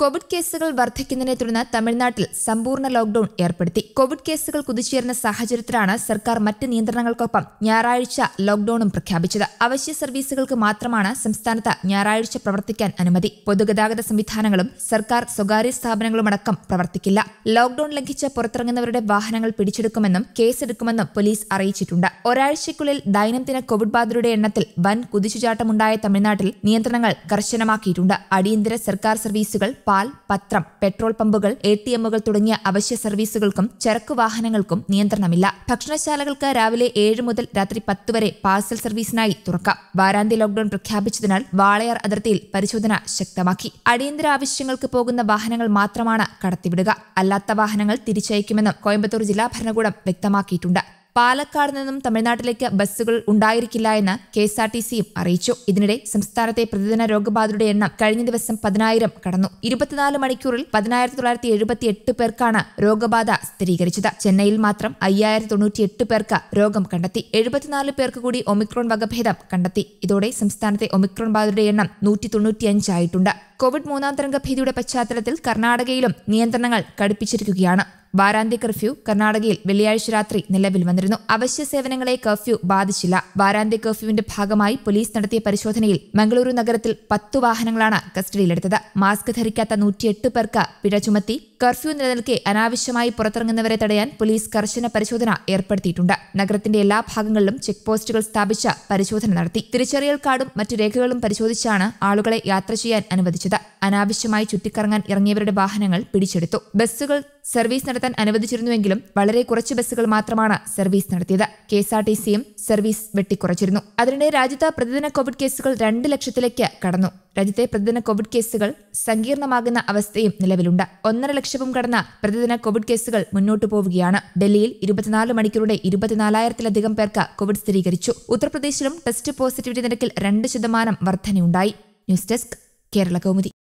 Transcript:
Covid കേസുകൾ വർദ്ധിക്കുന്നതിനെ തുടർന്ന് തമിഴ്നാട്ടിൽ സമ്പൂർണ്ണ ലോക്ഡൌൺ ഏർപ്പെടുത്തി കോവിഡ് കേസുകൾ കുതിച്ചേർന്ന സാഹചര്യത്തിലാണ് സർക്കാർ മറ്റ് നിയന്ത്രണങ്ങൾക്കൊപ്പം ഞായറാഴ്ച ലോക്ഡൌണും പ്രഖ്യാപിച്ചത് അവശ്യ സർവീസുകൾക്ക് മാത്രമാണ് സംസ്ഥാനത്ത് ഞായറാഴ്ച പ്രവർത്തിക്കാൻ അനുമതി പൊതുഗതാഗത സംവിധാനങ്ങളും സർക്കാർ സ്വകാര്യ സ്ഥാപനങ്ങളുമടക്കം പ്രവർത്തിക്കില്ല ലോക്ഡൌൺ ലംഘിച്ച് പുറത്തിറങ്ങുന്നവരുടെ വാഹനങ്ങൾ പിടിച്ചെടുക്കുമെന്നും കേസെടുക്കുമെന്നും പോലീസ് അറിയിച്ചിട്ടുണ്ട് ഒരാഴ്ചയ്ക്കുള്ളിൽ ദൈനംദിന കോവിഡ് ബാധിതരുടെ എണ്ണത്തിൽ വൻ കുതിച്ചുചാട്ടമുണ്ടായ തമിഴ്നാട്ടിൽ നിയന്ത്രണങ്ങൾ കർശനമാക്കിയിട്ടുണ്ട് അടിയന്തര സർക്കാർ സർവീസുകൾ പാൽ പത്രം പെട്രോൾ പമ്പുകൾ എ ടി എമ്മുകൾ തുടങ്ങിയ അവശ്യ സർവീസുകൾക്കും ചരക്കു വാഹനങ്ങൾക്കും നിയന്ത്രണമില്ല ഭക്ഷണശാലകൾക്ക് രാവിലെ ഏഴ് മുതൽ രാത്രി പത്ത് വരെ പാർസൽ സർവീസിനായി തുറക്കാം വാരാന്ത്യ ലോക്ഡൌൺ പ്രഖ്യാപിച്ചതിനാൽ വാളയാർ അതിർത്തിയിൽ പരിശോധന ശക്തമാക്കി അടിയന്തര ആവശ്യങ്ങൾക്ക് പോകുന്ന വാഹനങ്ങൾ മാത്രമാണ് കടത്തിവിടുക അല്ലാത്ത വാഹനങ്ങൾ തിരിച്ചയക്കുമെന്നും കോയമ്പത്തൂർ ജില്ലാ ഭരണകൂടം വ്യക്തമാക്കിയിട്ടുണ്ട് പാലക്കാട് നിന്നും തമിഴ്നാട്ടിലേക്ക് ബസ്സുകൾ ഉണ്ടായിരിക്കില്ല എന്ന് കെ എസ് ആർ ടി സിയും അറിയിച്ചു ഇതിനിടെ സംസ്ഥാനത്തെ പ്രതിദിന രോഗബാധിതരുടെ എണ്ണം കഴിഞ്ഞ ദിവസം പതിനായിരം കടന്നു ഇരുപത്തിനാല് മണിക്കൂറിൽ പതിനായിരത്തി തൊള്ളായിരത്തി എഴുപത്തി എട്ട് പേർക്കാണ് രോഗബാധ സ്ഥിരീകരിച്ചത് ചെന്നൈയിൽ മാത്രം അയ്യായിരത്തി തൊണ്ണൂറ്റി എട്ട് പേർക്ക് രോഗം കണ്ടെത്തി എഴുപത്തിനാല് പേർക്ക് കൂടി ഒമിക്രോൺ വകഭേദം കണ്ടെത്തി ഇതോടെ സംസ്ഥാനത്തെ ഒമിക്രോൺ ബാധിതരുടെ എണ്ണം നൂറ്റി തൊണ്ണൂറ്റിയഞ്ചായിട്ടുണ്ട് കോവിഡ് മൂന്നാം തരംഗ ഭീതിയുടെ പശ്ചാത്തലത്തിൽ കർണാടകയിലും നിയന്ത്രണങ്ങൾ കടുപ്പിച്ചിരിക്കുകയാണ് വാരാന്ത്യ കർഫ്യൂ കർണാടകയിൽ വെള്ളിയാഴ്ച രാത്രി നിലവിൽ വന്നിരുന്നു അവശ്യ സേവനങ്ങളെ കർഫ്യൂ ബാധിച്ചില്ല വാരാന്ത്യ കർഫ്യൂവിന്റെ ഭാഗമായി പോലീസ് നടത്തിയ പരിശോധനയിൽ മംഗളൂരു നഗരത്തിൽ പത്തു വാഹനങ്ങളാണ് കസ്റ്റഡിയിലെടുത്തത് മാസ്ക് ധരിക്കാത്ത നൂറ്റിയെട്ട് പേർക്ക് പിഴ ചുമത്തി കർഫ്യൂ നിലനിൽക്കെ അനാവശ്യമായി പുറത്തിറങ്ങുന്നവരെ തടയാൻ പോലീസ് കർശന പരിശോധന ഏർപ്പെടുത്തിയിട്ടുണ്ട് നഗരത്തിന്റെ എല്ലാ ഭാഗങ്ങളിലും ചെക്ക് പോസ്റ്റുകൾ സ്ഥാപിച്ച പരിശോധന നടത്തി തിരിച്ചറിയൽ കാർഡും മറ്റു രേഖകളും പരിശോധിച്ചാണ് ആളുകളെ യാത്ര ചെയ്യാൻ അനുവദിച്ചത് അനാവശ്യമായി ചുറ്റിക്കറങ്ങാൻ ഇറങ്ങിയവരുടെ വാഹനങ്ങൾ പിടിച്ചെടുത്തു ബസ്സുകൾ സർവീസ് നടത്താൻ അനുവദിച്ചിരുന്നുവെങ്കിലും വളരെ കുറച്ച് ബസ്സുകൾ മാത്രമാണ് സർവീസ് നടത്തിയത് കെ എസ് ആർ ടി സിയും സർവീസ് വെട്ടിക്കുറച്ചിരുന്നു അതിനിടെ രാജ്യത്ത് പ്രതിദിന കോവിഡ് കേസുകൾ രണ്ട് ലക്ഷത്തിലേക്ക് കടന്നു രാജ്യത്തെ പ്രതിദിന കോവിഡ് കേസുകൾ സങ്കീർണമാകുന്ന അവസ്ഥയും നിലവിലുണ്ട് ഒന്നര ലക്ഷം ലക്ഷവും കടന്ന പ്രതിദിന കോവിഡ് കേസുകൾ മുന്നോട്ടു പോവുകയാണ് ഡൽഹിയിൽ ഇരുപത്തിനാല് മണിക്കൂറുടെ ഇരുപത്തിനാലായിരത്തിലധികം പേർക്ക് കോവിഡ് സ്ഥിരീകരിച്ചു ഉത്തർപ്രദേശിലും ടെസ്റ്റ് പോസിറ്റിവിറ്റി നിരക്കിൽ രണ്ട് ശതമാനം വർധനയുണ്ടായി ന്യൂസ് ഡെസ്ക് കേരള കൗമുദി